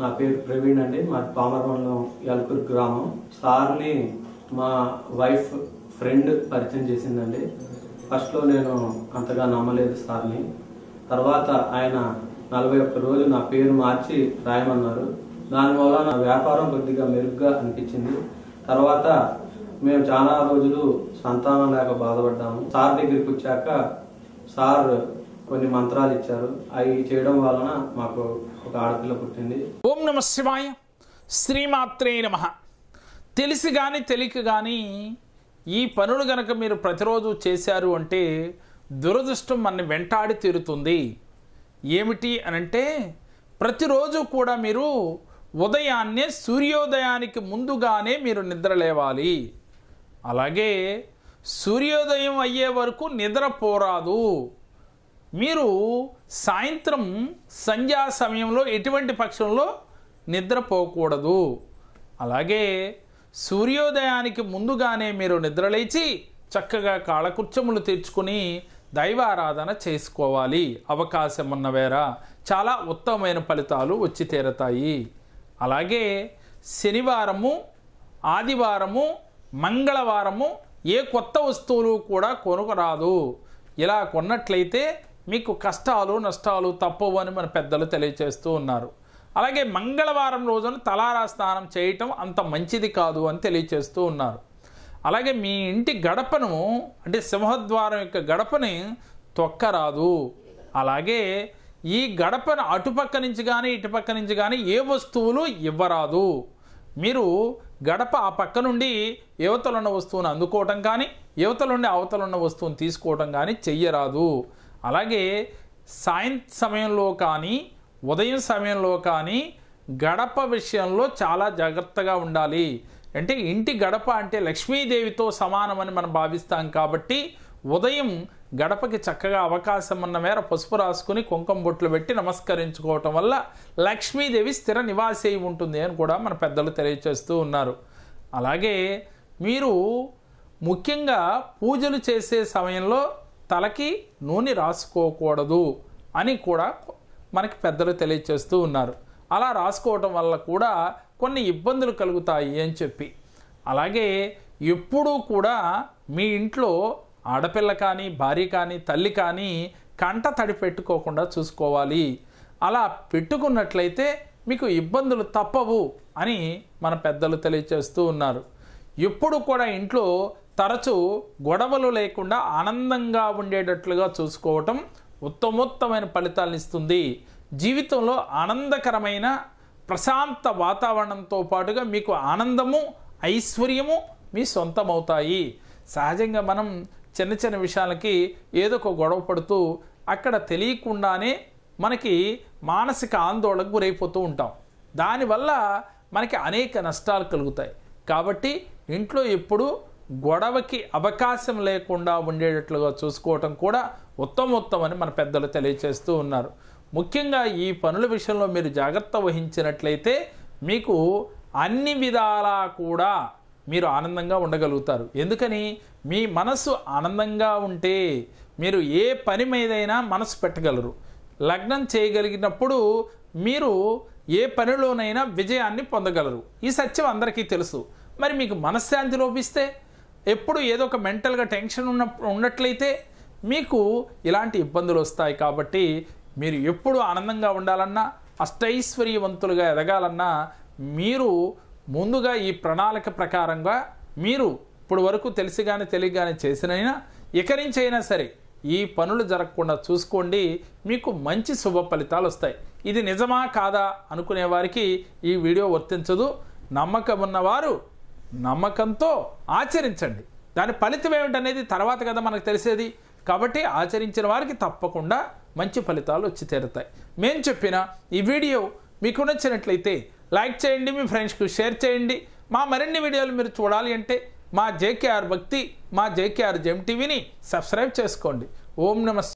నా పేరు ప్రవీణ్ అండి మా పామరవన్లో యల్కూరు గ్రామం సార్ని మా వైఫ్ ఫ్రెండ్ పరిచయం చేసిందండి ఫస్ట్లో నేను అంతగా నమ్మలేదు సార్ని తర్వాత ఆయన నలభై ఒక్క రోజు నా పేరు మార్చి రాయమన్నారు దానివల్ల నా వ్యాపారం కొద్దిగా మెరుగ్గా అనిపించింది తర్వాత మేము చాలా రోజులు సంతానం లేక బాధపడ్డాము సార్ దగ్గరికి వచ్చాక సార్ కొన్ని మంత్రాలు ఇచ్చారు అవి చేయడం వలన మాకు ఒక ఆడపిల్ల పుట్టింది ఓం నమ శివాయ శ్రీమాత్రే నమ తెలిసి కానీ తెలియక కానీ ఈ పనులు గనక మీరు ప్రతిరోజు చేశారు అంటే దురదృష్టం మన వెంటాడి తీరుతుంది ఏమిటి అనంటే ప్రతిరోజు కూడా మీరు ఉదయాన్నే సూర్యోదయానికి ముందుగానే మీరు నిద్రలేవాలి అలాగే సూర్యోదయం అయ్యే వరకు నిద్ర పోరాదు మీరు సాయంత్రం సంధ్యా సమయంలో ఎటువంటి పక్షంలో నిద్రపోకూడదు అలాగే సూర్యోదయానికి ముందుగానే మీరు నిద్రలేచి చక్కగా కాళకుర్చములు తెచ్చుకుని దైవారాధన చేసుకోవాలి అవకాశం ఉన్నవేర చాలా ఉత్తమమైన ఫలితాలు వచ్చి తీరతాయి అలాగే శనివారము ఆదివారము మంగళవారము ఏ కొత్త వస్తువులు కూడా కొనుకరాదు ఇలా కొన్నట్లయితే మీకు కష్టాలు నష్టాలు తప్పవు అని మన పెద్దలు తెలియచేస్తూ ఉన్నారు అలాగే మంగళవారం రోజున తలారా స్నానం చేయటం అంత మంచిది కాదు అని తెలియచేస్తూ ఉన్నారు అలాగే మీ ఇంటి గడపను అంటే సింహద్వారం యొక్క గడపని తొక్కరాదు అలాగే ఈ గడపను అటుపక్క నుంచి కానీ ఇటుపక్క నుంచి కానీ ఏ వస్తువులు ఇవ్వరాదు మీరు గడప ఆ పక్క నుండి యువతలున్న వస్తువును అందుకోవటం కానీ యువతలుండి అవతలున్న వస్తువును తీసుకోవటం కానీ చెయ్యరాదు అలాగే సాయం సమయంలో కానీ ఉదయం సమయంలో కానీ గడప విషయంలో చాలా జాగ్రత్తగా ఉండాలి అంటే ఇంటి గడప అంటే లక్ష్మీదేవితో సమానమని మనం భావిస్తాం కాబట్టి ఉదయం గడపకి చక్కగా అవకాశం ఉన్న మేర పసుపు రాసుకుని కుంకుమ బొట్లు పెట్టి నమస్కరించుకోవటం వల్ల లక్ష్మీదేవి స్థిర నివాసే ఉంటుంది అని కూడా మన పెద్దలు తెలియచేస్తూ ఉన్నారు అలాగే మీరు ముఖ్యంగా పూజలు చేసే సమయంలో తలకి నూనె రాసుకోకూడదు అని కూడా మనకి పెద్దలు తెలియచేస్తూ ఉన్నారు అలా రాసుకోవటం వల్ల కూడా కొన్ని ఇబ్బందులు కలుగుతాయి అని చెప్పి అలాగే ఎప్పుడూ కూడా మీ ఇంట్లో ఆడపిల్ల కానీ భార్య కానీ తల్లి కానీ కంట తడి పెట్టుకోకుండా చూసుకోవాలి అలా పెట్టుకున్నట్లయితే మీకు ఇబ్బందులు తప్పవు అని మన పెద్దలు తెలియచేస్తూ ఉన్నారు ఎప్పుడు కూడా ఇంట్లో తరచూ గొడవలు లేకుండా ఆనందంగా ఉండేటట్లుగా చూసుకోవటం ఉత్తమోత్తమైన ఫలితాలను ఇస్తుంది జీవితంలో ఆనందకరమైన ప్రశాంత వాతావరణంతో పాటుగా మీకు ఆనందము ఐశ్వర్యము మీ సొంతమవుతాయి సహజంగా మనం చిన్న చిన్న విషయాలకి ఏదో ఒక గొడవ పడుతూ అక్కడ తెలియకుండానే మనకి మానసిక ఆందోళనకు గురైపోతూ ఉంటాం దానివల్ల మనకి అనేక నష్టాలు కలుగుతాయి కాబట్టి ఇంట్లో ఎప్పుడు గొడవకి అవకాశం లేకుండా ఉండేటట్లుగా చూసుకోవటం కూడా ఉత్తమ ఉత్తమని మన పెద్దలు తెలియచేస్తూ ఉన్నారు ముఖ్యంగా ఈ పనుల విషయంలో మీరు జాగ్రత్త వహించినట్లయితే మీకు అన్ని విధాలా కూడా మీరు ఆనందంగా ఉండగలుగుతారు ఎందుకని మీ మనసు ఆనందంగా ఉంటే మీరు ఏ పని మీదైనా మనసు పెట్టగలరు లగ్నం చేయగలిగినప్పుడు మీరు ఏ పనిలోనైనా విజయాన్ని పొందగలరు ఈ సత్యం అందరికీ తెలుసు మరి మీకు మనశ్శాంతి లోపిస్తే ఎప్పుడు ఏదో ఒక మెంటల్గా టెన్షన్ ఉన్న ఉన్నట్లయితే మీకు ఇలాంటి ఇబ్బందులు వస్తాయి కాబట్టి మీరు ఎప్పుడు ఆనందంగా ఉండాలన్నా అష్టైశ్వర్యవంతులుగా ఎదగాలన్నా మీరు ముందుగా ఈ ప్రణాళిక ప్రకారంగా మీరు ఇప్పుడు వరకు తెలిసి కానీ తెలియగానే చేసినైనా ఇక నుంచి అయినా సరే ఈ పనులు జరగకుండా చూసుకోండి మీకు మంచి శుభ ఫలితాలు వస్తాయి ఇది నిజమా కాదా అనుకునే వారికి ఈ వీడియో వర్తించదు నమ్మకం ఉన్నవారు నమ్మకంతో ఆచరించండి దాని ఫలితం ఏమిటనేది తర్వాత కదా మనకు తెలిసేది కాబట్టి ఆచరించిన వారికి తప్పకుండా మంచి ఫలితాలు వచ్చి తీరుతాయి మేము చెప్పిన ఈ వీడియో మీకు నచ్చినట్లయితే లైక్ చేయండి మీ ఫ్రెండ్స్కి షేర్ చేయండి మా మరిన్ని వీడియోలు మీరు చూడాలి అంటే మా జేకేఆర్ భక్తి మా జేకేఆర్ జెమ్ టీవీని సబ్స్క్రైబ్ చేసుకోండి ఓం నమస్